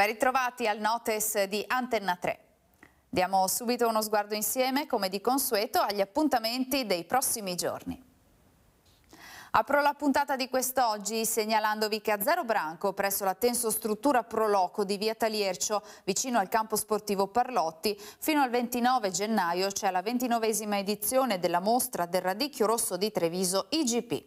Ben ritrovati al Notes di Antenna 3. Diamo subito uno sguardo insieme, come di consueto, agli appuntamenti dei prossimi giorni. Apro la puntata di quest'oggi segnalandovi che a Zero Branco, presso la tensostruttura Proloco di via Taliercio, vicino al campo sportivo Parlotti, fino al 29 gennaio c'è la 29esima edizione della mostra del radicchio rosso di Treviso IGP.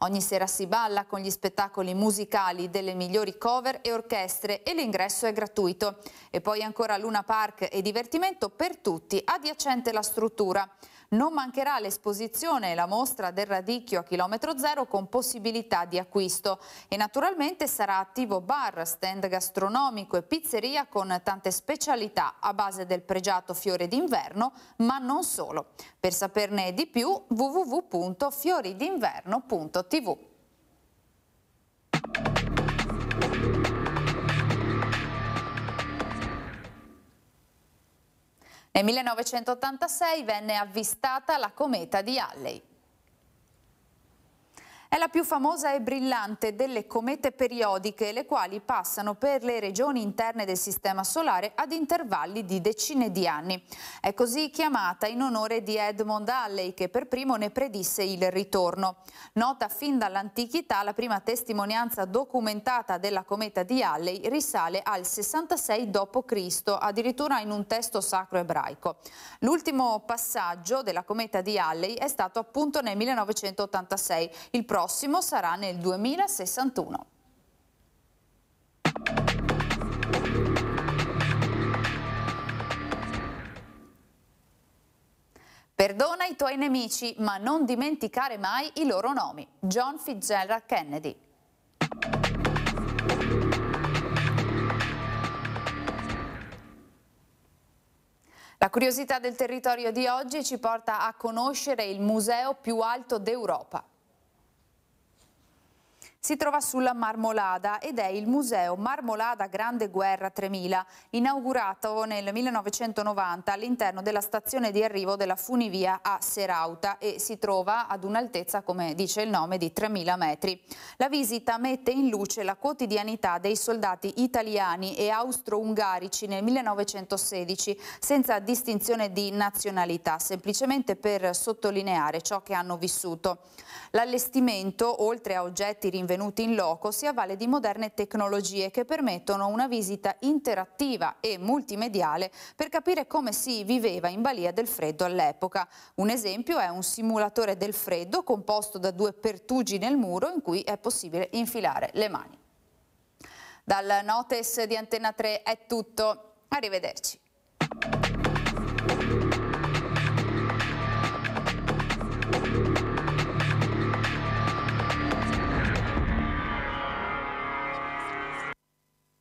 Ogni sera si balla con gli spettacoli musicali delle migliori cover e orchestre e l'ingresso è gratuito. E poi ancora Luna Park e divertimento per tutti, adiacente la struttura. Non mancherà l'esposizione e la mostra del radicchio a chilometro zero con possibilità di acquisto e naturalmente sarà attivo bar, stand gastronomico e pizzeria con tante specialità a base del pregiato fiore d'inverno, ma non solo. Per saperne di più www.fioridinverno.it tv. Nel 1986 venne avvistata la cometa di Halley. È la più famosa e brillante delle comete periodiche, le quali passano per le regioni interne del Sistema Solare ad intervalli di decine di anni. È così chiamata in onore di Edmond Halley, che per primo ne predisse il ritorno. Nota fin dall'antichità, la prima testimonianza documentata della cometa di Halley risale al 66 d.C., addirittura in un testo sacro ebraico. L'ultimo passaggio della cometa di Halley è stato appunto nel 1986, il prossimo sarà nel 2061. Perdona i tuoi nemici, ma non dimenticare mai i loro nomi. John Fitzgerald Kennedy. La curiosità del territorio di oggi ci porta a conoscere il museo più alto d'Europa. Si trova sulla Marmolada ed è il Museo Marmolada Grande Guerra 3000, inaugurato nel 1990 all'interno della stazione di arrivo della funivia a Serauta e si trova ad un'altezza, come dice il nome, di 3000 metri. La visita mette in luce la quotidianità dei soldati italiani e austro-ungarici nel 1916, senza distinzione di nazionalità, semplicemente per sottolineare ciò che hanno vissuto. L'allestimento, oltre a oggetti rinvenuti venuti in loco si avvale di moderne tecnologie che permettono una visita interattiva e multimediale per capire come si viveva in Balia del freddo all'epoca. Un esempio è un simulatore del freddo composto da due pertugi nel muro in cui è possibile infilare le mani. Dal Notes di Antenna 3 è tutto, arrivederci.